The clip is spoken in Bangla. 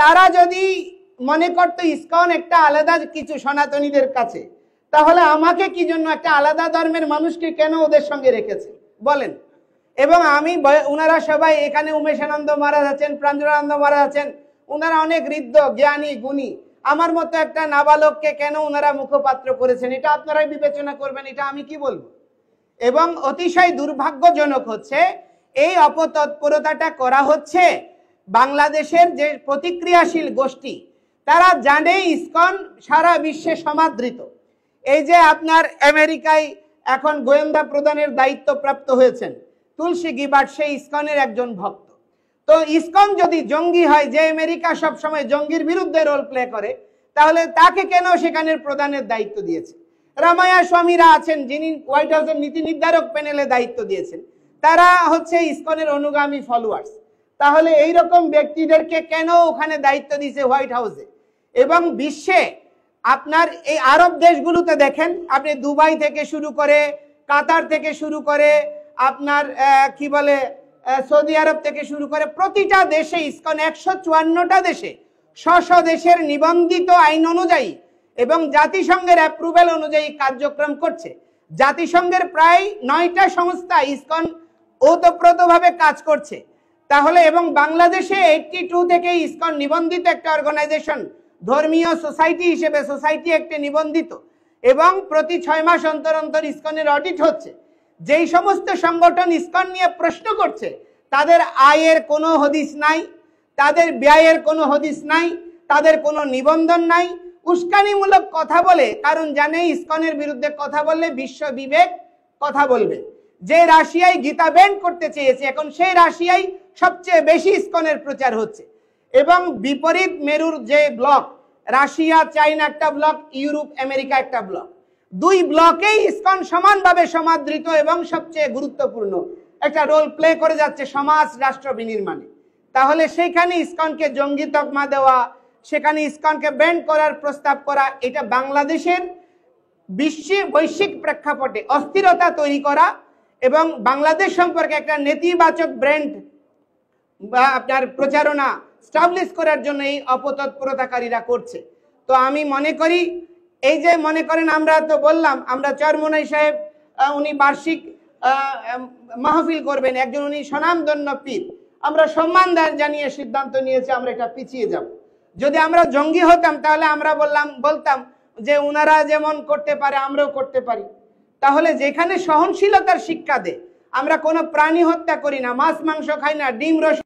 তারা যদি মনে করতো ইস্কন একটা আলাদা কিছু সনাতনীদের কাছে তাহলে আমাকে কি জন্য একটা আলাদা ধর্মের মানুষকে কেন ওদের সঙ্গে রেখেছে বলেন এবং আমি ওনারা সবাই এখানে উমেশানন্দ মহারাজ আছেন প্রাঞ্জলানন্দ মহারাজ আছেন ওনারা অনেক হৃদ্ধ জ্ঞানী গুণী আমার মতো একটা নাবালককে কেন ওনারা মুখপাত্র করেছেন এটা আপনারাই বিবেচনা করবেন এটা আমি কি বলবো এবং অতিশয় দুর্ভাগ্যজনক হচ্ছে এই অপতৎপরতাটা করা হচ্ছে বাংলাদেশের যে প্রতিক্রিয়াশীল গোষ্ঠী তারা জানে ইস্কন সারা বিশ্বে সমাদৃত এই যে আপনার আমেরিকায় এখন গোয়েন্দা প্রধানের দায়িত্বপ্রাপ্ত হয়েছেন তুলসী গিবাট সেই ইস্কনের একজন ভক্ত তো ইস্কন যদি জঙ্গি হয় যে আমেরিকা সবসময় জঙ্গির বিরুদ্ধে রোল প্লে করে তাহলে তাকে কেন সেখানের প্রধানের দায়িত্ব দিয়েছে রামায়া স্বামীরা আছেন যিনি হোয়াইট হাউসের নীতি নির্ধারক প্যানেলে দায়িত্ব দিয়েছেন তারা হচ্ছে ইস্কনের অনুগামী ফলোয়ার্স তাহলে এই রকম ব্যক্তিদেরকে কেন ওখানে দায়িত্ব দিছে হোয়াইট হাউসে এবং বিশ্বে আপনার এই আরব দেশগুলোতে দেখেন আপনি দুবাই থেকে শুরু করে কাতার থেকে শুরু করে আপনার কি বলে সৌদি আরব থেকে শুরু করে প্রতিটা দেশে ইস্কন একশো চুয়ান্নটা দেশে স্ব দেশের নিবন্ধিত আইন অনুযায়ী এবং জাতিসংঘের অ্যাপ্রুভেল অনুযায়ী কার্যক্রম করছে জাতিসংঘের প্রায় নয়টা সংস্থা ইস্কন ওতপ্রোতভাবে কাজ করছে তাহলে এবং বাংলাদেশে এইটটি টু থেকে ইসকন নিবন্ধিত একটা অর্গানাইজেশন ধর্মীয় সোসাইটি হিসেবে সোসাইটি একটি নিবন্ধিত এবং প্রতি ছয় মাস অন্তর অন্তর ইসকনের অডিট হচ্ছে যেই সমস্ত সংগঠন ইসকন নিয়ে প্রশ্ন করছে তাদের আয়ের কোনো হদিস নাই তাদের ব্যয়ের কোনো হদিস নাই তাদের কোনো নিবন্ধন নাই উস্কানিমূলক কথা বলে কারণ জানে ইসকনের বিরুদ্ধে কথা বললে বিশ্ব বিবেক কথা বলবে যে রাশিয়ায় গীতা ব্যান করতে চেয়েছে এখন সেই রাশিয়ায় সবচেয়ে বেশি ইস্কনের প্রচার হচ্ছে এবং বিপরীত মেরুর যে ব্লক রাশিয়া চাইনা একটা ব্লক ইউরোপ আমেরিকা একটা ব্লক দুই ব্লকেই ইস্কন সমানভাবে সমাদৃত এবং সবচেয়ে গুরুত্বপূর্ণ একটা রোল প্লে করে যাচ্ছে সমাজ রাষ্ট্র বিনির্মাণে তাহলে সেখানে ইস্কনকে জঙ্গি তকমা দেওয়া সেখানে ইস্কনকে ব্যান্ড করার প্রস্তাব করা এটা বাংলাদেশের বিশ্বে বৈশ্বিক প্রেক্ষাপটে অস্থিরতা তৈরি করা এবং বাংলাদেশ সম্পর্কে একটা নেতিবাচক ব্র্যান্ড বা আপনার প্রচারণা স্টাবলিশ করার জন্য এই অপতৎপরতাকারীরা করছে তো আমি মনে করি এই যে মনে করেন আমরা তো বললাম আমরা চরমনাই সাহেব উনি বার্ষিক মাহফিল করবেন একজন উনি স্বনামধন্য পীর আমরা সম্মান জানিয়ে সিদ্ধান্ত নিয়েছি আমরা এটা পিছিয়ে যাব যদি আমরা জঙ্গি হতাম তাহলে আমরা বললাম বলতাম যে ওনারা যেমন করতে পারে আমরাও করতে পারি তাহলে যেখানে সহনশীলতার শিক্ষা দেয় আমরা কোনো প্রাণী হত্যা করি না মাছ মাংস খাই না ডিম রস